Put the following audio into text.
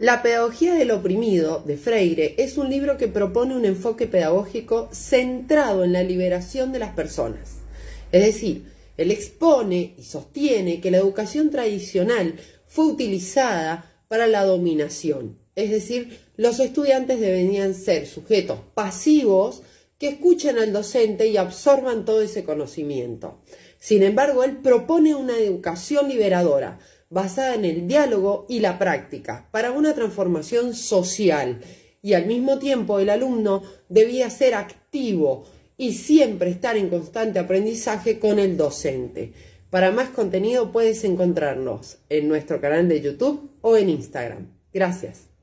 La Pedagogía del Oprimido, de Freire, es un libro que propone un enfoque pedagógico centrado en la liberación de las personas. Es decir, él expone y sostiene que la educación tradicional fue utilizada para la dominación. Es decir, los estudiantes deberían ser sujetos pasivos que escuchen al docente y absorban todo ese conocimiento. Sin embargo, él propone una educación liberadora, basada en el diálogo y la práctica para una transformación social y al mismo tiempo el alumno debía ser activo y siempre estar en constante aprendizaje con el docente. Para más contenido puedes encontrarnos en nuestro canal de YouTube o en Instagram. Gracias.